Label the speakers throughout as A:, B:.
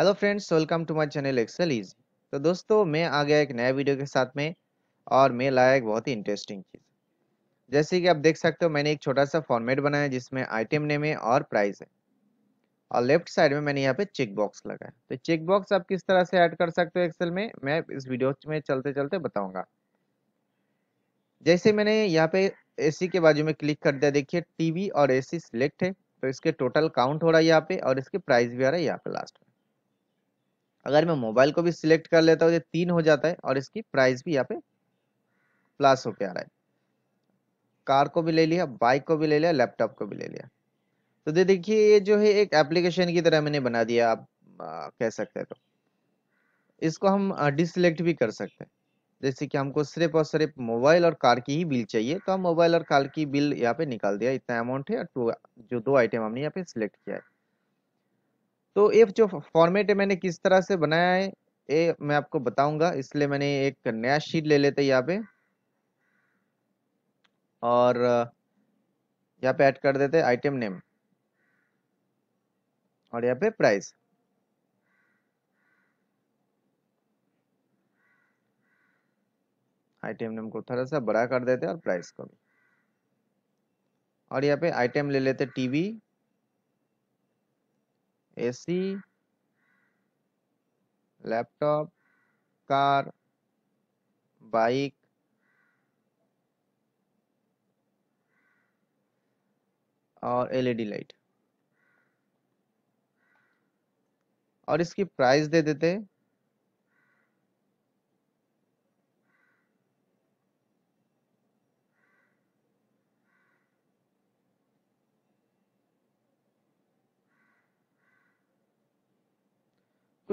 A: hello friends welcome to my channel Excel is तो दोस्तों मैं आ गया एक नया वीडियो के साथ में और मैं लाया एक बहुत ही इंटरेस्टिंग चीज़ जैसे कि आप देख सकते हो मैंने एक छोटा सा फॉर्मेट बनाया जिसमें आइटम नेम है और प्राइस है और लेफ्ट साइड में मैंने यहाँ पे चेक बॉक्स लगाया तो चेक बॉक्स आप किस तरह से ऐड कर सकते हो एक्सेल में मैं इस वीडियो में चलते चलते बताऊँगा जैसे मैंने यहाँ पे ए के बाजू में क्लिक कर दिया देखिए टी और ए सी है तो इसके टोटल काउंट हो रहा है यहाँ पे और इसके प्राइस भी आ रहा है यहाँ पे लास्ट में अगर मैं मोबाइल को भी सिलेक्ट कर लेता हूँ ये तीन हो जाता है और इसकी प्राइस भी यहाँ पे प्लस होके आ रहा है कार को भी ले लिया बाइक को भी ले लिया लैपटॉप को भी ले लिया तो दे देखिए ये जो है एक एप्लीकेशन की तरह मैंने बना दिया आप आ, कह सकते हैं तो इसको हम डिसलेक्ट भी कर सकते हैं जैसे कि हमको सिर्फ और सिर्फ मोबाइल और कार की ही बिल चाहिए तो हम मोबाइल और कार की बिल यहाँ पे निकाल दिया इतना अमाउंट है और जो दो आइटम हमने यहाँ पे सिलेक्ट किया है तो ये जो फॉर्मेट है मैंने किस तरह से बनाया है ये मैं आपको बताऊंगा इसलिए मैंने एक नया शीट ले लेते यहाँ पे और यहाँ पे ऐड कर देते आइटम नेम और यहाँ पे प्राइस आइटम नेम को थोड़ा सा बड़ा कर देते और प्राइस को भी और यहाँ पे आइटम ले लेते TV AC laptop car bike और एलईडी लाइट और इसकी प्राइस दे देते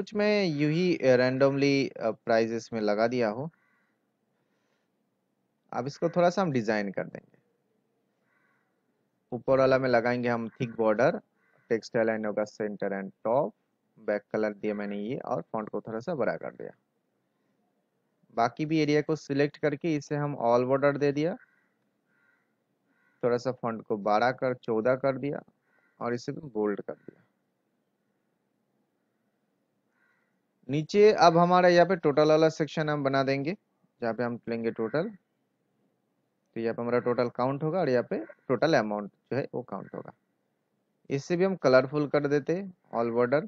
A: कुछ मैं यू ही रैंडमली प्राइजेस में लगा दिया हूँ अब इसको थोड़ा सा हम डिज़ाइन कर देंगे ऊपर वाला में लगाएंगे हम थिक बॉर्डर टेक्सटाइल एंड होगा centre and top back colour दिया मैंने ये और फ्रंट को थोड़ा सा बड़ा कर दिया बाकी भी एरिया को सिलेक्ट करके इसे हम ऑल बॉर्डर दे दिया थोड़ा सा फ्रंट को बारह कर चौदह कर दिया और इसे बोल्ड कर दिया नीचे अब हमारा यहाँ पे टोटल वाला सेक्शन हम बना देंगे जहाँ पे हम लेंगे टोटल तो यहाँ पे हमारा टोटल काउंट होगा और यहाँ पे टोटल अमाउंट जो है वो काउंट होगा इससे भी हम कलरफुल कर देते all border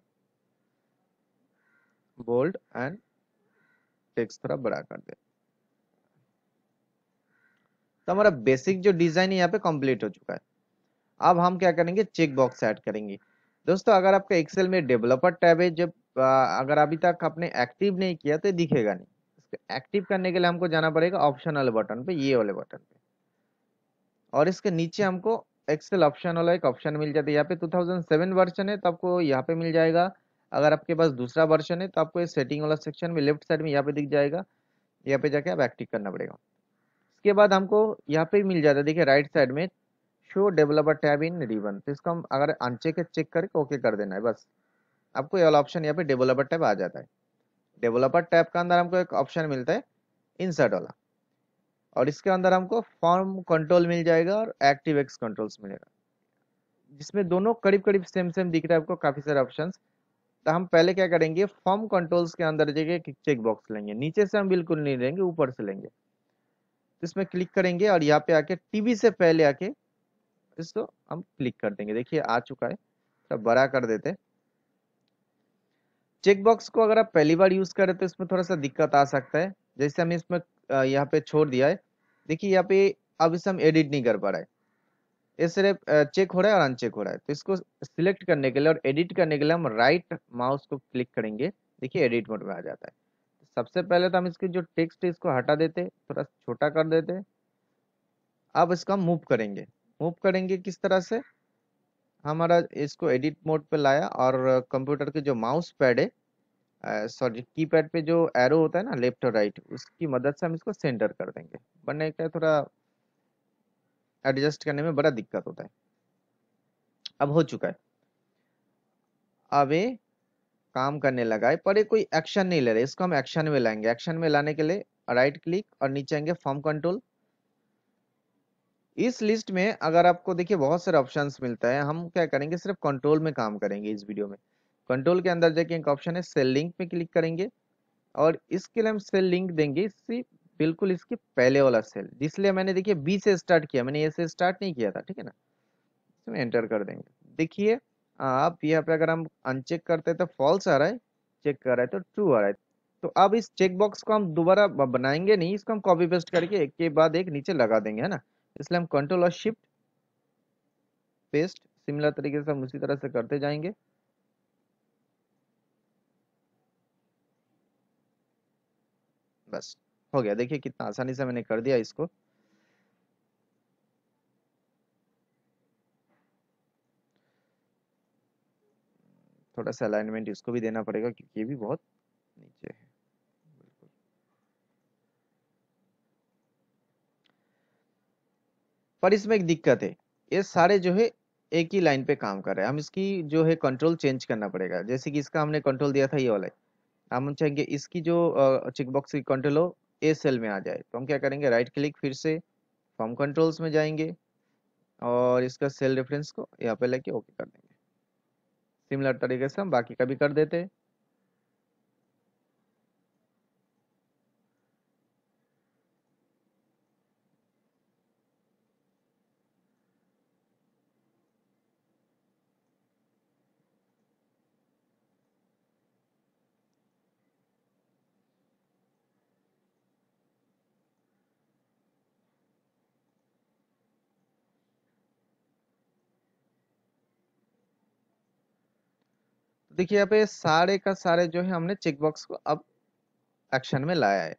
A: bold and text थोड़ा बड़ा कर दे तो हमारा बेसिक जो डिजाइन यहाँ पे कंप्लीट हो चुका है अब हम क्या करेंगे चेक बॉक्स ऐड करेंगे दोस्तों अगर आपका एक्सेल में डेवलपर टैब है जब अगर अभी तक आपने एक्टिव नहीं किया तो दिखेगा नहीं एक्टिव करने के लिए हमको जाना पड़ेगा ऑप्शन वाले बटन पे ये वाले बटन पे और इसके नीचे हमको एक्सेल ऑप्शन वाला एक ऑप्शन मिल जाता है यहाँ पे 2007 वर्जन है तो आपको यहाँ पे मिल जाएगा अगर आपके पास दूसरा वर्जन है तो आपको ये सेटिंग वाला सेक्शन में लेफ्ट साइड में यहाँ पे दिख जाएगा यहाँ पे जाके आप एक्टिव करना पड़ेगा इसके बाद हमको यहाँ पे मिल जाता है देखिए राइट साइड में show developer tab in ribbon तो इसको हम अगर अनचेक चेक करके ओके कर देना है बस आपको ये वाला ऑप्शन यहाँ पे डेवलपर टैब आ जाता है डेवलपर टैब का अंदर हमको एक ऑप्शन मिलता है इंसर्ट वाला और इसके अंदर हमको फॉर्म कंट्रोल मिल जाएगा और एक्टिव एक्स कंट्रोल्स मिलेगा जिसमें दोनों करीब करीब सेम सेम दिख रहा है आपको काफ़ी सारे ऑप्शन तो हम पहले क्या करेंगे फॉर्म कंट्रोल्स के अंदर जगह चेक बॉक्स लेंगे नीचे से हम बिल्कुल नहीं लेंगे ऊपर से लेंगे तो इसमें क्लिक करेंगे और यहाँ पे आके टीवी से पहले आके इसको हम क्लिक कर देंगे देखिए आ चुका है थोड़ा तो बड़ा कर देते चेकबॉक्स को अगर आप पहली बार यूज करें तो इसमें थोड़ा सा दिक्कत आ सकता है जैसे हमें इसमें यहाँ पे छोड़ दिया है देखिए यहाँ पे अब इसे हम एडिट नहीं कर पा रहे ये सिर्फ चेक हो रहा है और अनचेक हो रहा है तो इसको सिलेक्ट करने के लिए और एडिट करने के लिए हम राइट माउस को क्लिक करेंगे देखिए एडिट मोड में आ जाता है सबसे पहले तो हम इसकी जो टेक्स्ट है इसको हटा देते थोड़ा छोटा कर देते अब इसका मूव करेंगे मूव करेंगे किस तरह से हमारा इसको एडिट मोड पे लाया और कंप्यूटर के जो माउस पैड है सॉरी की पैड पे जो एरो होता है ना लेफ्ट और राइट उसकी मदद से हम इसको सेंटर कर देंगे बनने का थोड़ा एडजस्ट करने में बड़ा दिक्कत होता है अब हो चुका है अब ये काम करने लगा है पर ये कोई एक्शन नहीं ले रहा इसको हम एक्शन में लाएंगे एक्शन में लाने के लिए राइट क्लिक और नीचे आएंगे फॉर्म कंट्रोल इस लिस्ट में अगर आपको देखिए बहुत सारे ऑप्शन मिलता है हम क्या करेंगे सिर्फ कंट्रोल में काम करेंगे इस वीडियो में कंट्रोल के अंदर जाके एक ऑप्शन है सेल लिंक पे क्लिक करेंगे और इसके लिए हम सेल लिंक देंगे इससे बिल्कुल इसके पहले वाला सेल जिसलिए मैंने देखिए बी से स्टार्ट किया मैंने ए से स्टार्ट नहीं किया था ठीक है ना इसमें एंटर कर देंगे देखिए आप यहाँ पे अगर हम अनचेक करते हैं तो फॉल्स आ रहा है चेक कर रहा है तो ट्रू आ रहा है तो अब इस चेकबॉक्स को हम दोबारा बनाएंगे नहीं इसको हम कॉपी पेस्ट करके एक के बाद एक नीचे लगा देंगे है ना इसलिए हम कंट्रोल और शिफ्ट पेस्ट सिमिलर तरीके से हम उसी तरह से करते जाएंगे बस हो गया देखिए कितना आसानी से मैंने कर दिया इसको थोड़ा सा अलाइनमेंट इसको भी देना पड़ेगा क्योंकि ये भी बहुत नीचे है पर इसमें एक दिक्कत है ये सारे जो है एक ही लाइन पे काम कर रहे हैं हम इसकी जो है कंट्रोल चेंज करना पड़ेगा जैसे कि इसका हमने कंट्रोल दिया था ये वाला हम चाहेंगे इसकी जो चिकबॉक्स की कंट्रोल हो ए सेल में आ जाए तो हम क्या करेंगे राइट क्लिक फिर से फॉर्म कंट्रोल्स में जाएंगे और इसका सेल रेफरेंस को यहाँ पे लेके ओके कर देंगे सिमिलर तरीके से हम बाकी का भी कर देते हैं देखिए यहाँ पे सारे का सारे जो है हमने चेकबॉक्स को अब एक्शन में लाया है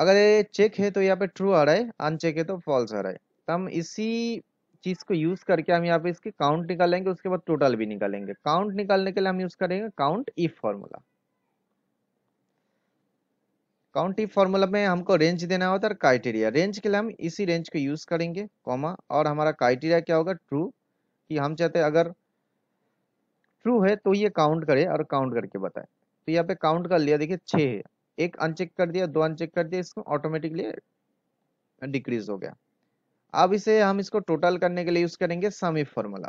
A: अगर ये चेक है तो यहाँ पे ट्रू आ रहा है अनचेक है तो फॉल्स आ रहा है तो हम इसी चीज़ को यूज़ करके हम यहाँ पे इसके काउंट निकालेंगे उसके बाद टोटल भी निकालेंगे काउंट निकालने के लिए हम यूज़ करेंगे count if formula count if formula में हमको रेंज देना होता है क्राइटेरिया रेंज के लिए हम इसी रेंज को यूज़ करेंगे कॉमा और हमारा क्राइटेरिया क्या होगा ट्रू कि हम चाहते अगर ट्रू है तो ये काउंट करे और काउंट करके बताए तो यहाँ पे काउंट कर लिया देखिए छः है एक अनचेक कर दिया दो अनचेक कर दिया इसको ऑटोमेटिकली डिक्रीज हो गया अब इसे हम इसको टोटल करने के लिए यूज करेंगे सम फॉर्मूला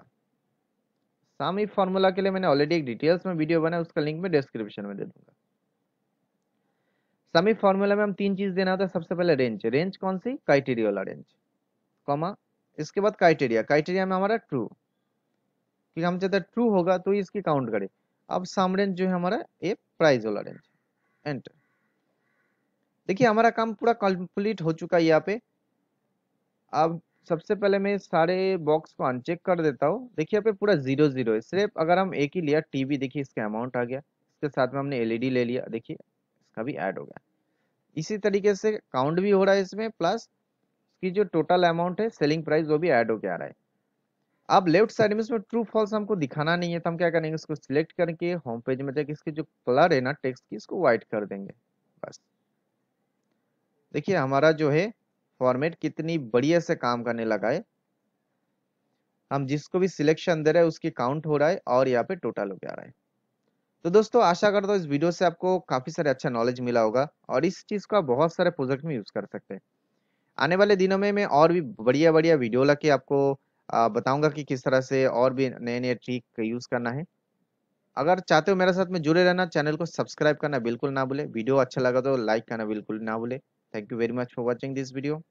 A: सम फॉर्मूला के लिए मैंने ऑलरेडी एक डिटेल्स में वीडियो बनाया उसका लिंक मैं डिस्क्रिप्शन में दे दूंगा सम फॉर्मूला में हम तीन चीज देना होता है सबसे पहले रेंज रेंज कौन सी क्राइटेरिया वाला रेंज कॉमा इसके बाद क्राइटेरिया क्राइटेरिया में हमारा ट्रू क्योंकि चाहते हैं ट्रू होगा तो इसकी काउंट करें अब सम रेंज जो है हमारा ये प्राइस वाला रेंज एंटर देखिए हमारा काम पूरा कंप्लीट हो चुका है यहाँ पे अब सबसे पहले मैं सारे बॉक्स को अनचेक कर देता हूँ देखिए यहाँ पे पूरा जीरो जीरो है सिर्फ अगर हम एक ही लिया टीवी देखिए इसका अमाउंट आ गया इसके साथ में हमने एलईडी e ले लिया देखिए इसका भी ऐड हो गया इसी तरीके से काउंट भी हो रहा है इसमें प्लस इसकी जो टोटल अमाउंट है सेलिंग प्राइस वो भी ऐड होके आ रहा है अब लेफ्ट साइड में इसमें ट्रू फॉल्स हमको दिखाना नहीं है तो हम क्या करेंगे इसको सिलेक्ट करके होम पेज में जाके इसके जो कलर है ना टेक्स्ट की इसको व्हाइट कर देंगे बस देखिए हमारा जो है फॉर्मेट कितनी बढ़िया से काम करने लगा है हम जिसको भी सिलेक्शन दे रहे हैं उसकी काउंट हो रहा है और यहाँ पे टोटल हो गया रहा है तो दोस्तों आशा करता हूँ इस वीडियो से आपको काफी सारे अच्छा नॉलेज मिला होगा और इस चीज को आप बहुत सारे प्रोजेक्ट में यूज कर सकते हैं आने वाले दिनों में मैं और भी बढ़िया बढ़िया वीडियो ला आपको बताऊंगा कि किस तरह से और भी नए नए ट्रिक यूज करना है अगर चाहते हो मेरे साथ में जुड़े रहना चैनल को सब्सक्राइब करना बिल्कुल ना भूले वीडियो अच्छा लगा तो लाइक करना बिल्कुल ना भूले thank you very much for watching this video